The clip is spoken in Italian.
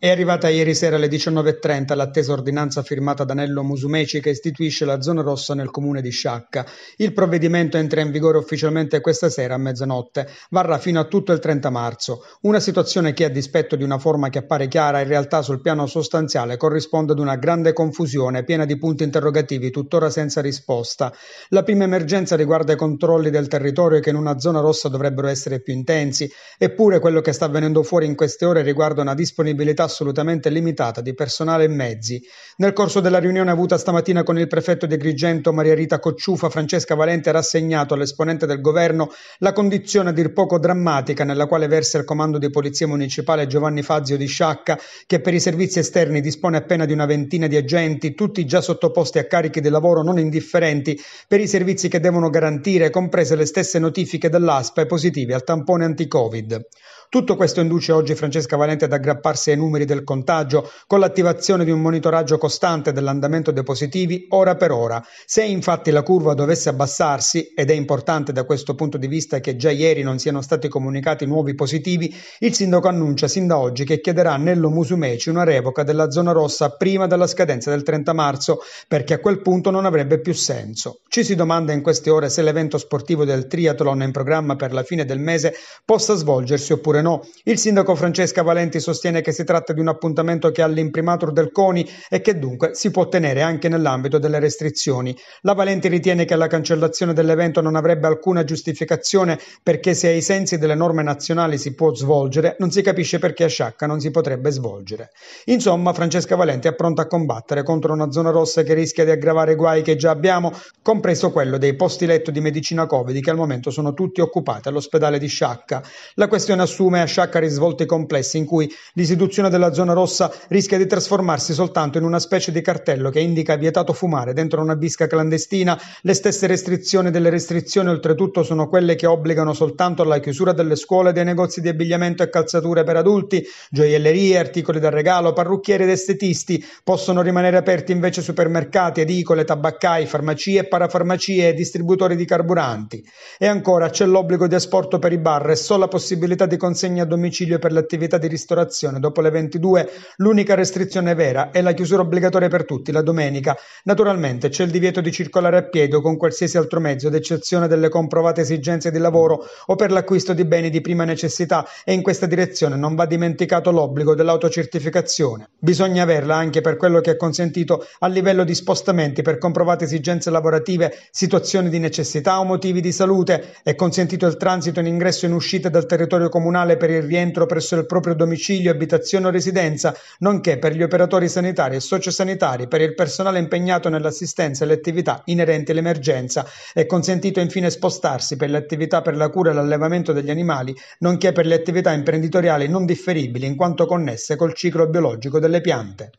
È arrivata ieri sera alle 19.30 l'attesa ordinanza firmata da Nello Musumeci che istituisce la zona rossa nel comune di Sciacca. Il provvedimento entra in vigore ufficialmente questa sera a mezzanotte, varrà fino a tutto il 30 marzo. Una situazione che a dispetto di una forma che appare chiara, in realtà sul piano sostanziale corrisponde ad una grande confusione piena di punti interrogativi tuttora senza risposta. La prima emergenza riguarda i controlli del territorio che in una zona rossa dovrebbero essere più intensi, eppure quello che sta avvenendo fuori in queste ore riguarda una disponibilità assolutamente limitata di personale e mezzi. Nel corso della riunione avuta stamattina con il prefetto di Agrigento Maria Rita Cocciufa, Francesca Valente ha rassegnato all'esponente del governo la condizione a dir poco drammatica nella quale versa il comando di polizia municipale Giovanni Fazio di Sciacca, che per i servizi esterni dispone appena di una ventina di agenti, tutti già sottoposti a carichi di lavoro non indifferenti per i servizi che devono garantire, comprese le stesse notifiche dell'ASPA e positivi al tampone anti-Covid. Tutto questo induce oggi Francesca Valente ad aggrapparsi ai numeri del contagio con l'attivazione di un monitoraggio costante dell'andamento dei positivi ora per ora. Se infatti la curva dovesse abbassarsi, ed è importante da questo punto di vista che già ieri non siano stati comunicati nuovi positivi, il sindaco annuncia sin da oggi che chiederà a Nello Musumeci una revoca della zona rossa prima della scadenza del 30 marzo, perché a quel punto non avrebbe più senso. Ci si domanda in queste ore se l'evento sportivo del triathlon in programma per la fine del mese possa svolgersi oppure oppure no. Il sindaco Francesca Valenti sostiene che si tratta di un appuntamento che ha l'imprimatur del CONI e che dunque si può tenere anche nell'ambito delle restrizioni. La Valenti ritiene che la cancellazione dell'evento non avrebbe alcuna giustificazione perché se ai sensi delle norme nazionali si può svolgere, non si capisce perché a Sciacca non si potrebbe svolgere. Insomma, Francesca Valenti è pronta a combattere contro una zona rossa che rischia di aggravare i guai che già abbiamo, compreso quello dei posti letto di medicina Covid che al momento sono tutti occupati all'ospedale di Sciacca. La questione assurda fiume a sciacca risvolte complesse in cui l'istituzione della zona rossa rischia di trasformarsi soltanto in una specie di cartello che indica vietato fumare dentro una bisca clandestina, le stesse restrizioni delle restrizioni oltretutto sono quelle che obbligano soltanto alla chiusura delle scuole, dei negozi di abbigliamento e calzature per adulti, gioiellerie, articoli da regalo, parrucchieri ed estetisti, possono rimanere aperti invece supermercati, edicole, tabaccai, farmacie, parafarmacie e distributori di carburanti. E ancora c'è l'obbligo di asporto per i bar e solo la possibilità di consentire consegne a domicilio per l'attività di ristorazione dopo le 22. L'unica restrizione vera è la chiusura obbligatoria per tutti la domenica. Naturalmente c'è il divieto di circolare a piedi o con qualsiasi altro mezzo, ad eccezione delle comprovate esigenze di lavoro o per l'acquisto di beni di prima necessità e in questa direzione non va dimenticato l'obbligo dell'autocertificazione. Bisogna averla anche per quello che è consentito a livello di spostamenti per comprovate esigenze lavorative, situazioni di necessità o motivi di salute. È consentito il transito in ingresso e in uscita dal territorio comunale generale per il rientro presso il proprio domicilio, abitazione o residenza, nonché per gli operatori sanitari e sociosanitari, per il personale impegnato nell'assistenza e le attività inerenti all'emergenza. È consentito infine spostarsi per le attività per la cura e l'allevamento degli animali, nonché per le attività imprenditoriali non differibili in quanto connesse col ciclo biologico delle piante.